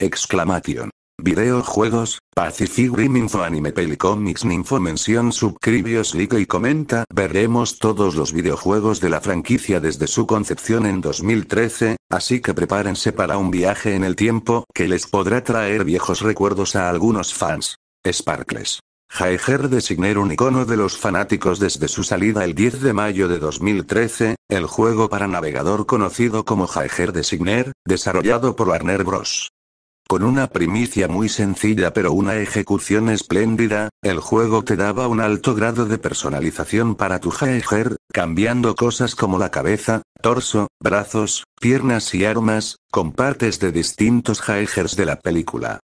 Exclamación. Videojuegos, Pacific Rim Info Anime Pelicomics Ninfo Mención Subcribios Like y comenta Veremos todos los videojuegos de la franquicia desde su concepción en 2013, así que prepárense para un viaje en el tiempo que les podrá traer viejos recuerdos a algunos fans. Sparkles. Jaeger Signer un icono de los fanáticos desde su salida el 10 de mayo de 2013, el juego para navegador conocido como Jaeger Signer, desarrollado por Warner Bros. Con una primicia muy sencilla pero una ejecución espléndida, el juego te daba un alto grado de personalización para tu Jaeger, cambiando cosas como la cabeza, torso, brazos, piernas y armas, con partes de distintos Jaegers de la película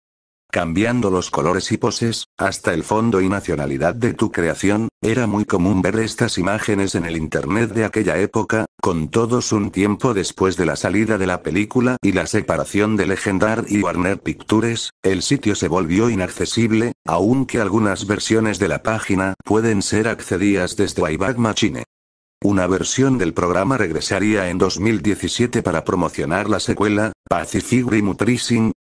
cambiando los colores y poses, hasta el fondo y nacionalidad de tu creación, era muy común ver estas imágenes en el Internet de aquella época, con todos un tiempo después de la salida de la película y la separación de Legendary y Warner Pictures, el sitio se volvió inaccesible, aunque algunas versiones de la página pueden ser accedidas desde iBag Machine. Una versión del programa regresaría en 2017 para promocionar la secuela, Pacific Rim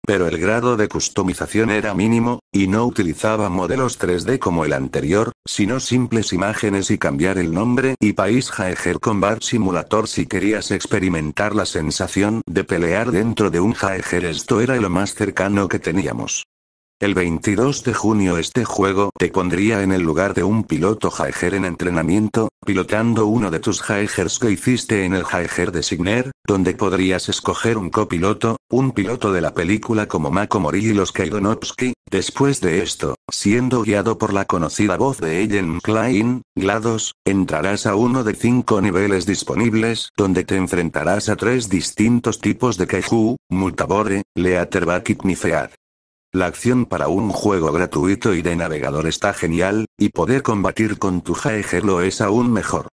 pero el grado de customización era mínimo, y no utilizaba modelos 3D como el anterior, sino simples imágenes y cambiar el nombre y país Jaeger Combat Simulator si querías experimentar la sensación de pelear dentro de un Jaeger esto era lo más cercano que teníamos. El 22 de junio este juego te pondría en el lugar de un piloto Jaeger en entrenamiento, pilotando uno de tus Jaegers que hiciste en el Jaeger Signer, donde podrías escoger un copiloto, un piloto de la película como Mako Mori y los Kaidonovsky, después de esto, siendo guiado por la conocida voz de Ellen Klein, GLaDOS, entrarás a uno de cinco niveles disponibles, donde te enfrentarás a tres distintos tipos de Kaiju, Multabore, Leatherback y Knifead. La acción para un juego gratuito y de navegador está genial, y poder combatir con tu Jaeger lo es aún mejor.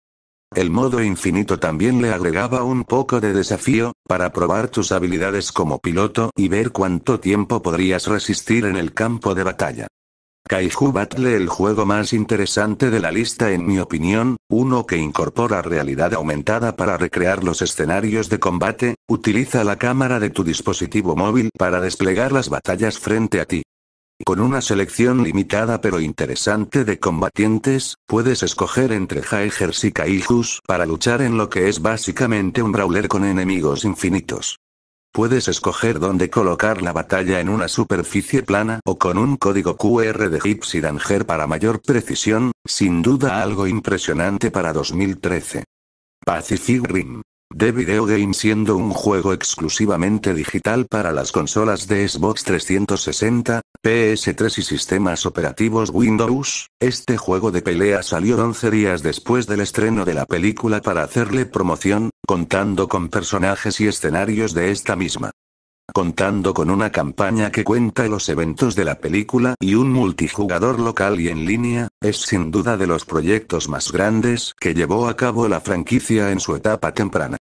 El modo infinito también le agregaba un poco de desafío, para probar tus habilidades como piloto y ver cuánto tiempo podrías resistir en el campo de batalla. Kaiju Battle el juego más interesante de la lista en mi opinión, uno que incorpora realidad aumentada para recrear los escenarios de combate, utiliza la cámara de tu dispositivo móvil para desplegar las batallas frente a ti. Con una selección limitada pero interesante de combatientes, puedes escoger entre Jaegers y Kaijus para luchar en lo que es básicamente un brawler con enemigos infinitos. Puedes escoger dónde colocar la batalla en una superficie plana o con un código QR de Gipsy Danger para mayor precisión, sin duda algo impresionante para 2013. Pacific Rim. De Video Game siendo un juego exclusivamente digital para las consolas de Xbox 360, PS3 y sistemas operativos Windows, este juego de pelea salió 11 días después del estreno de la película para hacerle promoción, contando con personajes y escenarios de esta misma contando con una campaña que cuenta los eventos de la película y un multijugador local y en línea, es sin duda de los proyectos más grandes que llevó a cabo la franquicia en su etapa temprana.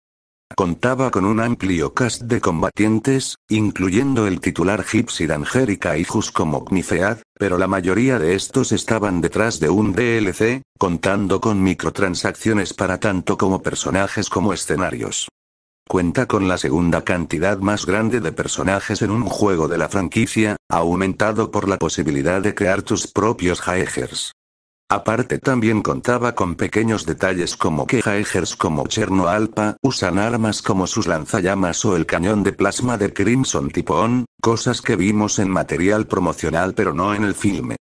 Contaba con un amplio cast de combatientes, incluyendo el titular Gipsy Angélica y Jus como pero la mayoría de estos estaban detrás de un DLC, contando con microtransacciones para tanto como personajes como escenarios. Cuenta con la segunda cantidad más grande de personajes en un juego de la franquicia, aumentado por la posibilidad de crear tus propios Jaegers. Aparte también contaba con pequeños detalles como que Jaegers como Cherno Alpa usan armas como sus lanzallamas o el cañón de plasma de Crimson tipo cosas que vimos en material promocional pero no en el filme.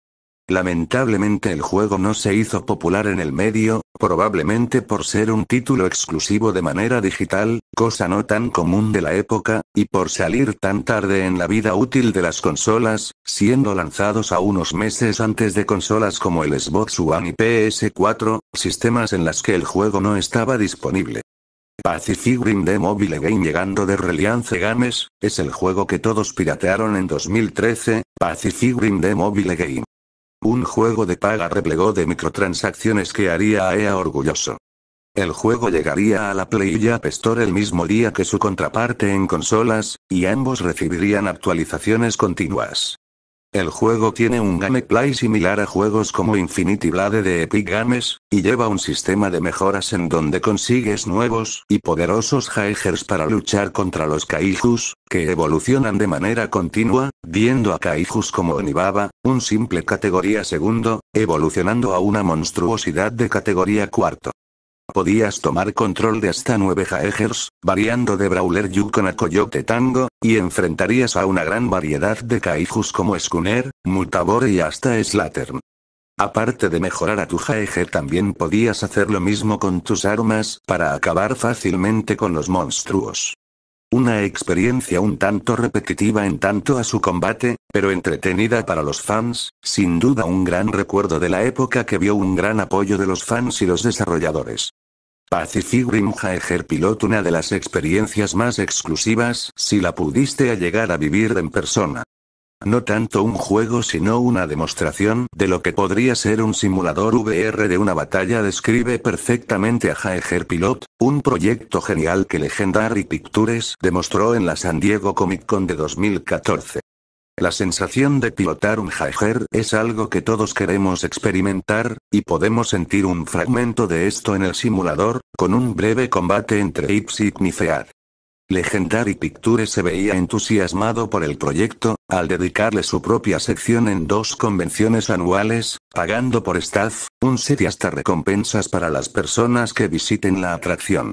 Lamentablemente el juego no se hizo popular en el medio, probablemente por ser un título exclusivo de manera digital, cosa no tan común de la época, y por salir tan tarde en la vida útil de las consolas, siendo lanzados a unos meses antes de consolas como el Xbox One y PS4, sistemas en las que el juego no estaba disponible. Pacific Rim de Mobile Game llegando de Reliance Games, es el juego que todos piratearon en 2013, Pacific Rim de Mobile Game. Un juego de paga replegó de microtransacciones que haría a EA orgulloso. El juego llegaría a la Play y Store el mismo día que su contraparte en consolas, y ambos recibirían actualizaciones continuas. El juego tiene un gameplay similar a juegos como Infinity Blade de Epic Games, y lleva un sistema de mejoras en donde consigues nuevos y poderosos Jaegers para luchar contra los Kaijus, que evolucionan de manera continua, viendo a Kaijus como Onibaba, un simple categoría segundo, evolucionando a una monstruosidad de categoría cuarto. Podías tomar control de hasta nueve Jaegers, variando de Brawler Yukon a Coyote Tango, y enfrentarías a una gran variedad de Kaijus como Skuner, Mutabor y hasta Slattern. Aparte de mejorar a tu Jaeger también podías hacer lo mismo con tus armas para acabar fácilmente con los monstruos. Una experiencia un tanto repetitiva en tanto a su combate, pero entretenida para los fans, sin duda un gran recuerdo de la época que vio un gran apoyo de los fans y los desarrolladores. Pacific Rim Jaeger Pilot una de las experiencias más exclusivas si la pudiste a llegar a vivir en persona. No tanto un juego sino una demostración de lo que podría ser un simulador VR de una batalla describe perfectamente a Jaeger Pilot, un proyecto genial que Legendary Pictures demostró en la San Diego Comic Con de 2014. La sensación de pilotar un Jaeger es algo que todos queremos experimentar, y podemos sentir un fragmento de esto en el simulador, con un breve combate entre Ipsit y Fead. Legendary Pictures se veía entusiasmado por el proyecto, al dedicarle su propia sección en dos convenciones anuales, pagando por staff, un set y hasta recompensas para las personas que visiten la atracción.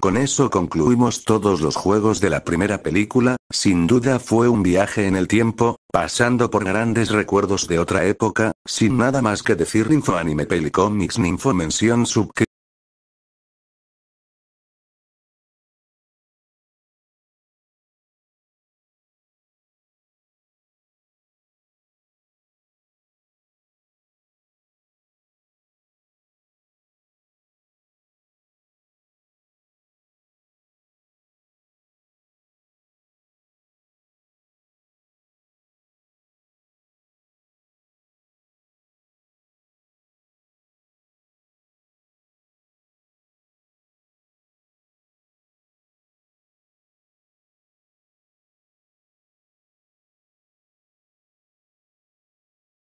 Con eso concluimos todos los juegos de la primera película, sin duda fue un viaje en el tiempo, pasando por grandes recuerdos de otra época, sin nada más que decir Info Anime Pelicomics Ninfo Mención Sub